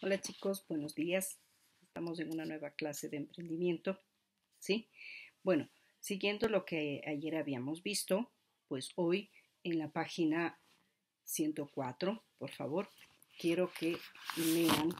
Hola chicos, buenos días. Estamos en una nueva clase de emprendimiento, ¿sí? Bueno, siguiendo lo que ayer habíamos visto, pues hoy en la página 104, por favor, quiero que lean,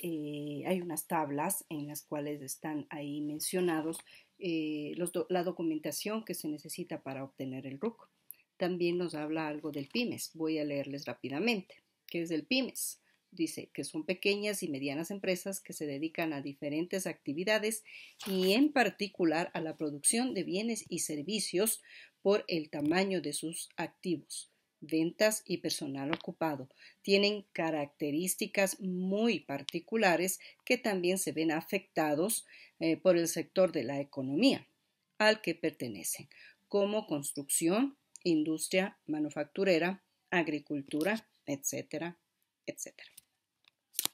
eh, hay unas tablas en las cuales están ahí mencionados eh, la documentación que se necesita para obtener el RUC. También nos habla algo del Pymes. Voy a leerles rápidamente. ¿Qué es el Pymes? dice que son pequeñas y medianas empresas que se dedican a diferentes actividades y en particular a la producción de bienes y servicios por el tamaño de sus activos, ventas y personal ocupado. Tienen características muy particulares que también se ven afectados eh, por el sector de la economía al que pertenecen, como construcción, industria manufacturera, agricultura, etcétera, etcétera.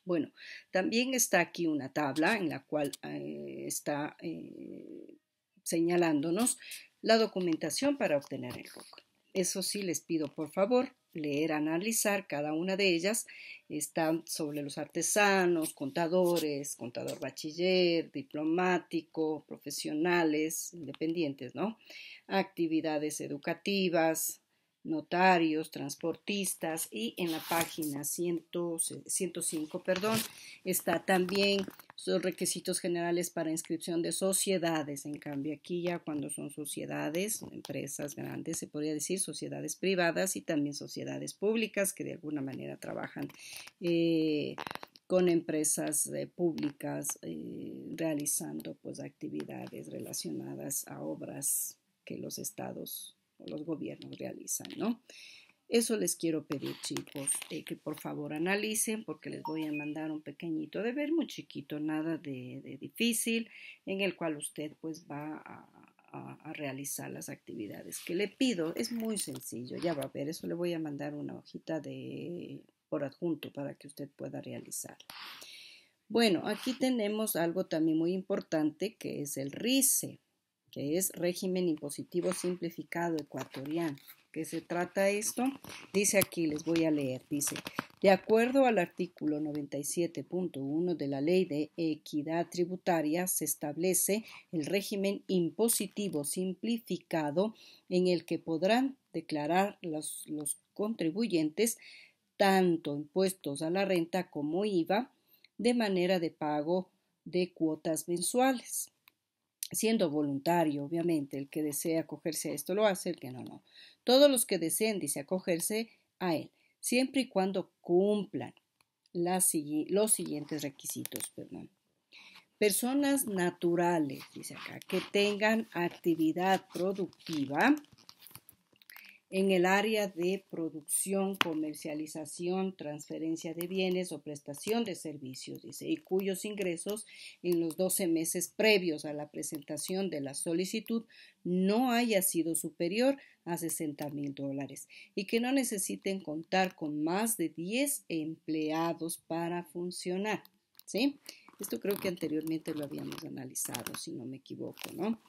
Bueno, también está aquí una tabla en la cual eh, está eh, señalándonos la documentación para obtener el RUC. Eso sí, les pido por favor leer, analizar cada una de ellas. Están sobre los artesanos, contadores, contador bachiller, diplomático, profesionales, independientes, ¿no? Actividades educativas, notarios, transportistas y en la página 105 perdón, está también los requisitos generales para inscripción de sociedades. En cambio, aquí ya cuando son sociedades, empresas grandes, se podría decir sociedades privadas y también sociedades públicas que de alguna manera trabajan eh, con empresas eh, públicas eh, realizando pues actividades relacionadas a obras que los estados los gobiernos realizan, ¿no? Eso les quiero pedir, chicos, eh, que por favor analicen porque les voy a mandar un pequeñito deber, muy chiquito, nada de, difícil, en el cual usted pues va a, realizar las actividades que le pido. Es muy sencillo, ya va a ver, eso le voy a mandar una hojita de por adjunto para que usted pueda realizar. Bueno, aquí tenemos algo también muy importante que es el RICE que es régimen impositivo simplificado ecuatoriano. ¿Qué se trata esto? Dice aquí, les voy a leer, dice, de acuerdo al artículo 97.1 de la Ley de Equidad Tributaria, se establece el régimen impositivo simplificado en el que podrán declarar los, los contribuyentes tanto impuestos a la renta como IVA de manera de pago de cuotas mensuales siendo voluntario, obviamente, el que desea acogerse a esto lo hace, el que no, no. Todos los que deseen, dice, acogerse a él, siempre y cuando cumplan los siguientes requisitos, perdón. Personas naturales, dice acá, que tengan actividad productiva, en el área de producción, comercialización, transferencia de bienes o prestación de servicios, dice, y cuyos ingresos en los 12 meses previos a la presentación de la solicitud no haya sido superior a 60 mil dólares y que no necesiten contar con más de 10 empleados para funcionar. ¿Sí? Esto creo que anteriormente lo habíamos analizado, si no me equivoco, ¿no?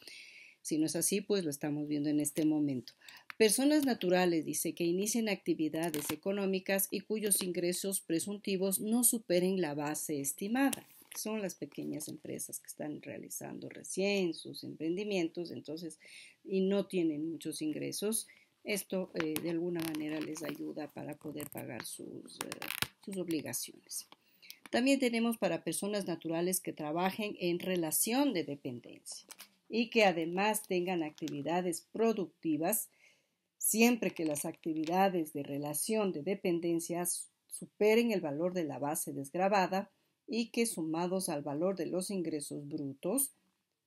Si no es así, pues lo estamos viendo en este momento. Personas naturales, dice, que inicien actividades económicas y cuyos ingresos presuntivos no superen la base estimada. Son las pequeñas empresas que están realizando recién sus emprendimientos, entonces, y no tienen muchos ingresos. Esto eh, de alguna manera les ayuda para poder pagar eh, sus obligaciones. También tenemos para personas naturales que trabajen en relación de dependencia y que además tengan actividades productivas siempre que las actividades de relación de dependencias superen el valor de la base desgravada y que sumados al valor de los ingresos brutos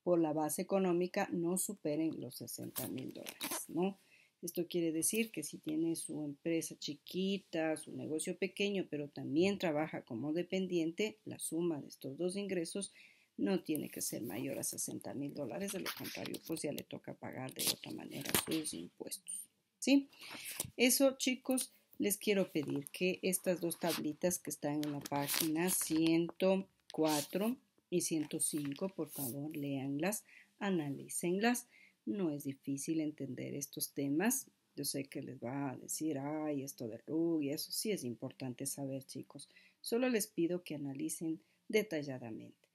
por la base económica no superen los 60 mil dólares, ¿no? Esto quiere decir que si tiene su empresa chiquita, su negocio pequeño, pero también trabaja como dependiente, la suma de estos dos ingresos no tiene que ser mayor a 60 mil dólares, de lo contrario, pues ya le toca pagar de otra manera sus impuestos. ¿sí? Eso, chicos, les quiero pedir que estas dos tablitas que están en la página 104 y 105, por favor, leanlas, analícenlas. No es difícil entender estos temas. Yo sé que les va a decir, ay, esto de RUG y eso sí es importante saber, chicos. Solo les pido que analicen detalladamente.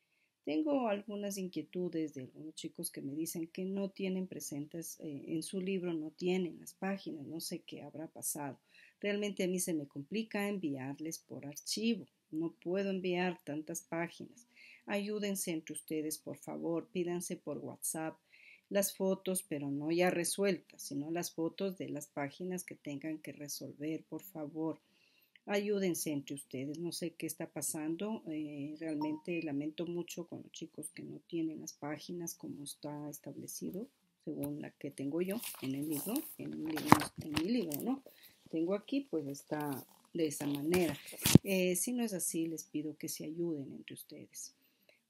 Tengo algunas inquietudes de algunos chicos que me dicen que no tienen presentes eh, en su libro, no tienen las páginas, no sé qué habrá pasado. Realmente a mí se me complica enviarles por archivo, no puedo enviar tantas páginas. Ayúdense entre ustedes, por favor, pídanse por WhatsApp las fotos, pero no ya resueltas, sino las fotos de las páginas que tengan que resolver, por favor ayúdense entre ustedes. No sé qué está pasando. Eh, realmente lamento mucho con los chicos que no tienen las páginas como está establecido, según la que tengo yo en el libro, en mi libro, ¿no? Tengo aquí, pues está de esa manera. Eh, si no es así, les pido que se ayuden entre ustedes.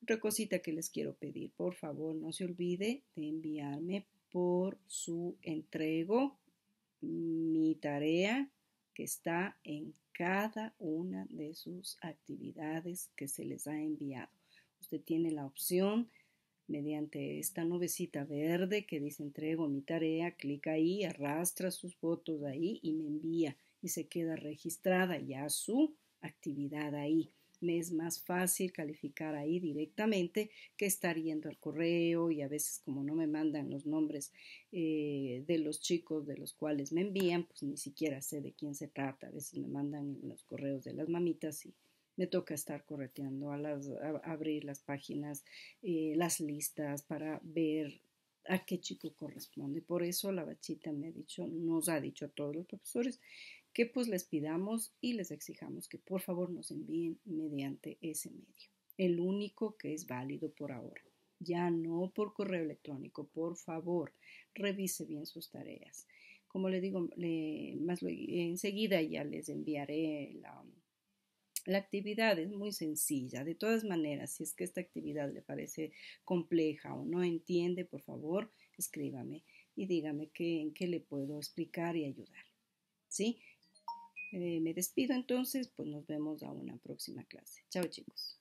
Otra cosita que les quiero pedir, por favor, no se olvide de enviarme por su entrego mi tarea que está en cada una de sus actividades que se les ha enviado. Usted tiene la opción mediante esta nubecita verde que dice entrego mi tarea, clica ahí, arrastra sus fotos ahí y me envía y se queda registrada ya su actividad ahí me es más fácil calificar ahí directamente que estar yendo al correo y a veces como no me mandan los nombres eh, de los chicos de los cuales me envían, pues ni siquiera sé de quién se trata. A veces me mandan los correos de las mamitas y me toca estar correteando, a las, abrir las páginas, eh, las listas para ver a qué chico corresponde. Por eso la bachita me ha dicho, nos ha dicho a todos los profesores que pues les pidamos y les exijamos que por favor nos envíen mediante ese medio, el único que es válido por ahora. Ya no por correo electrónico, por favor, revise bien sus tareas. Como le digo, más enseguida ya les enviaré la, actividad es muy sencilla. De todas maneras, si es que esta actividad le parece compleja o no entiende, por favor, escríbame y dígame en qué le puedo explicar y ayudar. ¿Sí? Eh, me despido entonces, pues nos vemos a una próxima clase. Chao chicos.